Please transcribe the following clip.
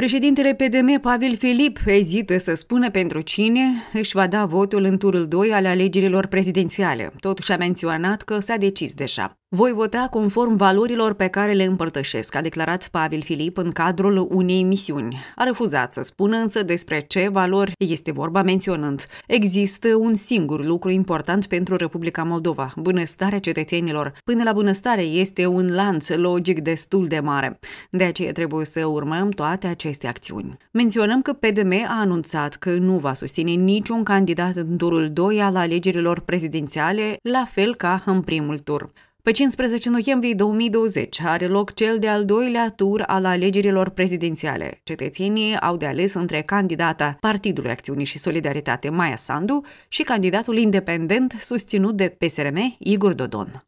Președintele PDM Pavel Filip ezită să spună pentru cine își va da votul în turul 2 al alegerilor prezidențiale. Totuși a menționat că s-a decis deja. Voi vota conform valorilor pe care le împărtășesc, a declarat Pavel Filip în cadrul unei emisiuni. A refuzat să spună însă despre ce valori este vorba menționând. Există un singur lucru important pentru Republica Moldova, bunăstarea cetățenilor. Până la bunăstare este un lanț logic destul de mare. De aceea trebuie să urmăm toate aceste acțiuni. Menționăm că PDM a anunțat că nu va susține niciun candidat în turul 2 al alegerilor prezidențiale, la fel ca în primul tur. Pe 15 noiembrie 2020 are loc cel de-al doilea tur al alegerilor prezidențiale. Cetățenii au de ales între candidata Partidului Acțiunii și Solidaritate Maia Sandu și candidatul independent susținut de PSRM Igor Dodon.